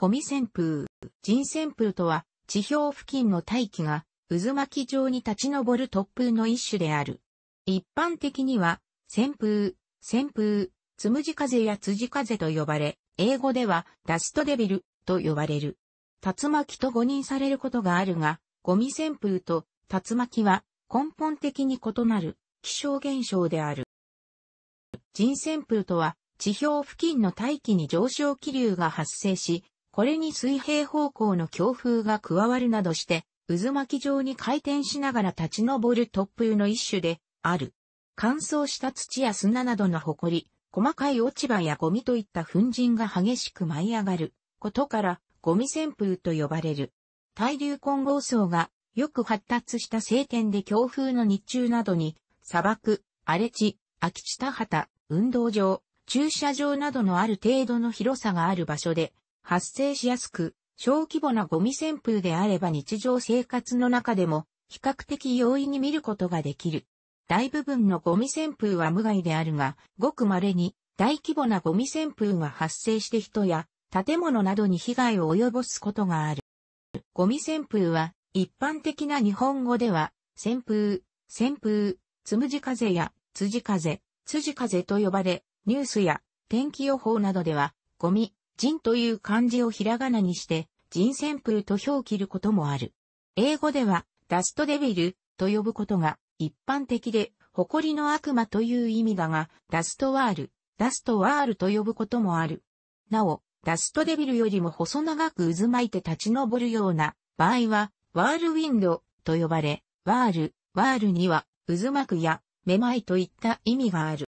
ゴミ旋風、人旋風とは、地表付近の大気が渦巻き状に立ち上る突風の一種である。一般的には、旋風、旋風、つむじ風や辻風と呼ばれ、英語ではダストデビルと呼ばれる。竜巻と誤認されることがあるが、ゴミ旋風と竜巻は根本的に異なる気象現象である。人旋風とは、地表付近の大気に上昇気流が発生し、これに水平方向の強風が加わるなどして、渦巻き状に回転しながら立ち上る突風の一種である。乾燥した土や砂などのほこり、細かい落ち葉やゴミといった粉塵が激しく舞い上がることから、ゴミ旋風と呼ばれる。対流混合層がよく発達した晴天で強風の日中などに、砂漠、荒れ地、空き地田畑、運動場、駐車場などのある程度の広さがある場所で発生しやすく、小規模なゴミ旋風であれば日常生活の中でも比較的容易に見ることができる。大部分のゴミ旋風は無害であるが、ごく稀に大規模なゴミ旋風が発生して人や建物などに被害を及ぼすことがある。ゴミ旋風は一般的な日本語では、旋風、旋風、つむじ風や辻風、辻風と呼ばれ、ニュースや天気予報などでは、ゴミ、人という漢字をひらがなにして、人旋風と表記ることもある。英語では、ダストデビルと呼ぶことが一般的で、誇りの悪魔という意味だが、ダストワール、ダストワールと呼ぶこともある。なお、ダストデビルよりも細長く渦巻いて立ち上るような場合は、ワールウィンドと呼ばれ、ワール、ワールには渦巻くやめまいといった意味がある。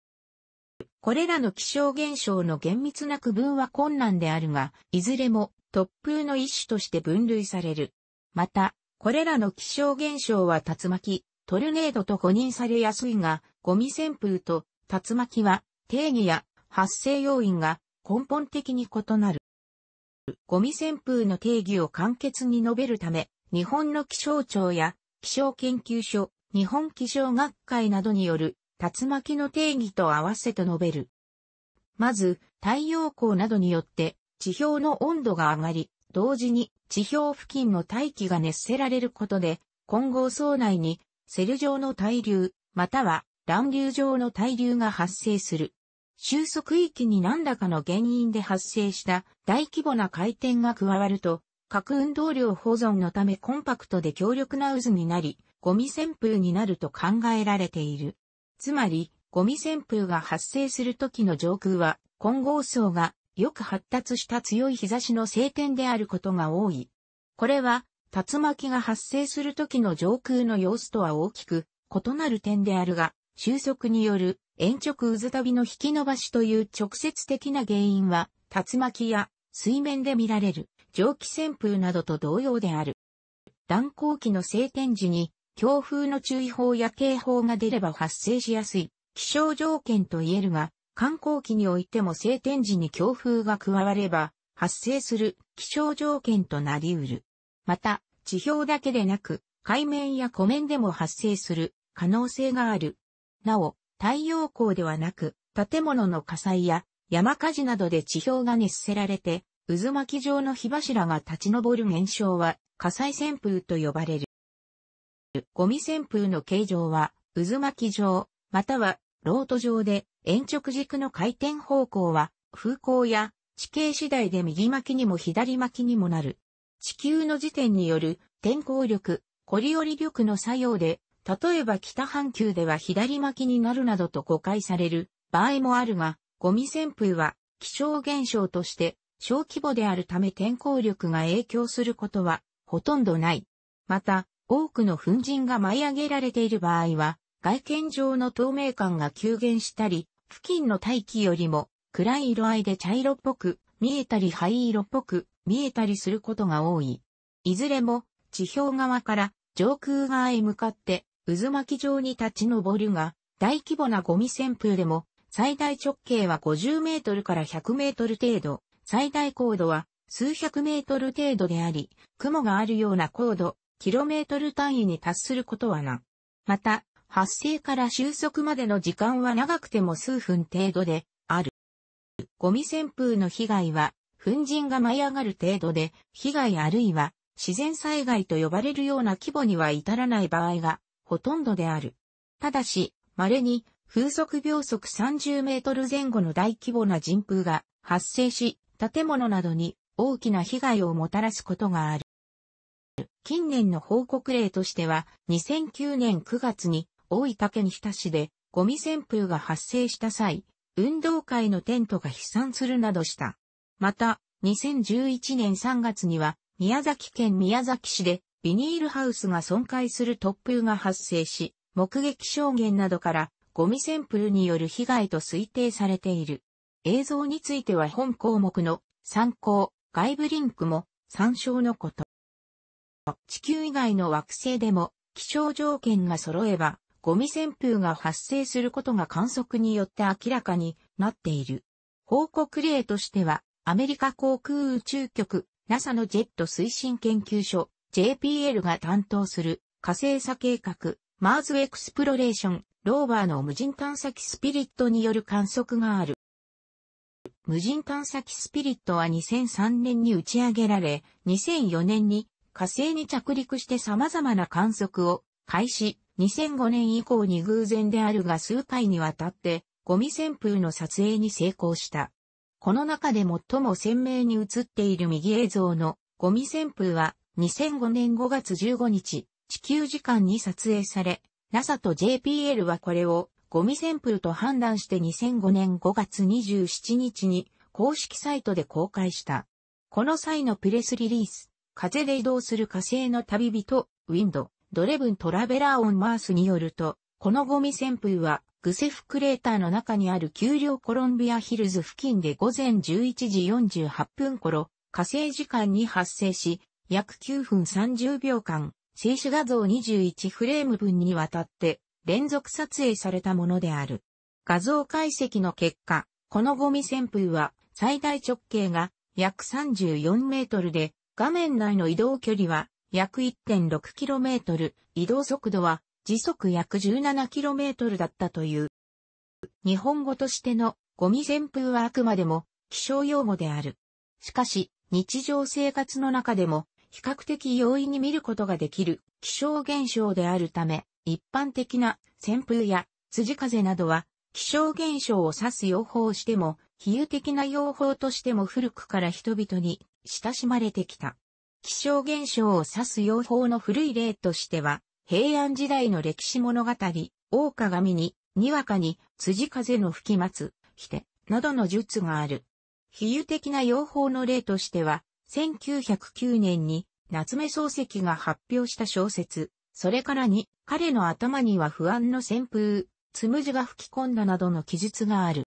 これらの気象現象の厳密な区分は困難であるが、いずれも突風の一種として分類される。また、これらの気象現象は竜巻、トルネードと誤認されやすいが、ゴミ旋風と竜巻は定義や発生要因が根本的に異なる。ゴミ旋風の定義を簡潔に述べるため、日本の気象庁や気象研究所、日本気象学会などによる竜巻の定義と合わせて述べる。まず、太陽光などによって地表の温度が上がり、同時に地表付近の大気が熱せられることで、混合層内にセル状の対流、または乱流状の対流が発生する。収束域に何らかの原因で発生した大規模な回転が加わると、核運動量保存のためコンパクトで強力な渦になり、ゴミ旋風になると考えられている。つまり、ゴミ旋風が発生する時の上空は、混合層がよく発達した強い日差しの晴天であることが多い。これは、竜巻が発生する時の上空の様子とは大きく異なる点であるが、収束による延直渦旅の引き伸ばしという直接的な原因は、竜巻や水面で見られる蒸気旋風などと同様である。断行期の晴天時に強風の注意報や警報が出れば発生しやすい気象条件と言えるが、観光期においても晴天時に強風が加われば発生する気象条件となり得る。また、地表だけでなく、海面や湖面でも発生する可能性がある。なお、太陽光ではなく、建物の火災や山火事などで地表が熱せられて、渦巻き状の火柱が立ち上る現象は火災旋風と呼ばれる。ゴミ旋風の形状は、渦巻き状、または、ロート状で、延直軸の回転方向は、風向や地形次第で右巻きにも左巻きにもなる。地球の時点による天候力、コリオリ力の作用で、例えば北半球では左巻きになるなどと誤解される場合もあるが、ゴミ旋風は気象現象として小規模であるため天候力が影響することはほとんどない。また、多くの粉塵が舞い上げられている場合は、外見上の透明感が急減したり、付近の大気よりも暗い色合いで茶色っぽく、見えたり灰色っぽく、見えたりすることが多い。いずれも、地表側から上空側へ向かって渦巻き状に立ち上るが、大規模なゴミ旋風でも、最大直径は50メートルから100メートル程度、最大高度は数百メートル程度であり、雲があるような高度、キロメートル単位に達することはな。また、発生から収束までの時間は長くても数分程度である。ゴミ旋風の被害は、粉塵が舞い上がる程度で、被害あるいは自然災害と呼ばれるような規模には至らない場合がほとんどである。ただし、稀に風速秒速30メートル前後の大規模な人風が発生し、建物などに大きな被害をもたらすことがある。近年の報告例としては、2009年9月に大分県日田市でゴミ旋風が発生した際、運動会のテントが飛散するなどした。また、2011年3月には、宮崎県宮崎市でビニールハウスが損壊する突風が発生し、目撃証言などからゴミ旋風による被害と推定されている。映像については本項目の参考、外部リンクも参照のこと。地球以外の惑星でも気象条件が揃えばゴミ旋風が発生することが観測によって明らかになっている。報告例としてはアメリカ航空宇宙局 NASA のジェット推進研究所 JPL が担当する火星差計画マーズエクスプロレーションローバーの無人探査機スピリットによる観測がある。無人探査機スピリットは2003年に打ち上げられ、2004年に火星に着陸して様々な観測を開始、2005年以降に偶然であるが数回にわたってゴミ旋風の撮影に成功した。この中で最も鮮明に映っている右映像のゴミ旋風は2005年5月15日地球時間に撮影され NASA と JPL はこれをゴミ旋風と判断して2005年5月27日に公式サイトで公開した。この際のプレスリリース風で移動する火星の旅人、ウィンド、ドレブントラベラーオンマースによると、このゴミ旋風は、グセフクレーターの中にある丘陵コロンビアヒルズ付近で午前11時48分頃、火星時間に発生し、約9分30秒間、静止画像21フレーム分にわたって連続撮影されたものである。画像解析の結果、このゴミ旋風は最大直径が約34メートルで画面内の移動距離は約 1.6km、移動速度は時速約 17km だったという。日本語としてのゴミ旋風はあくまでも気象用語である。しかし、日常生活の中でも比較的容易に見ることができる気象現象であるため、一般的な旋風や辻風などは気象現象を指す用法をしても、比喩的な用法としても古くから人々に親しまれてきた。気象現象を指す用法の古い例としては、平安時代の歴史物語、大鏡に、にわかに、辻風の吹き松、ひて、などの術がある。比喩的な用法の例としては、1909年に、夏目漱石が発表した小説、それからに、彼の頭には不安の旋風、つむじが吹き込んだなどの記述がある。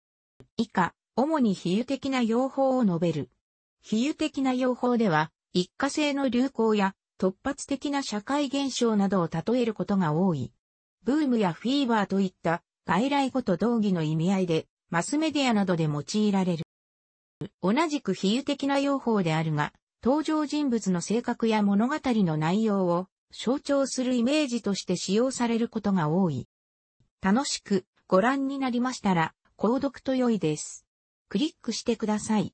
以下、主に比喩的な用法を述べる。比喩的な用法では、一過性の流行や突発的な社会現象などを例えることが多い。ブームやフィーバーといった外来語と同義の意味合いで、マスメディアなどで用いられる。同じく比喩的な用法であるが、登場人物の性格や物語の内容を象徴するイメージとして使用されることが多い。楽しくご覧になりましたら、購読と良いです。クリックしてください。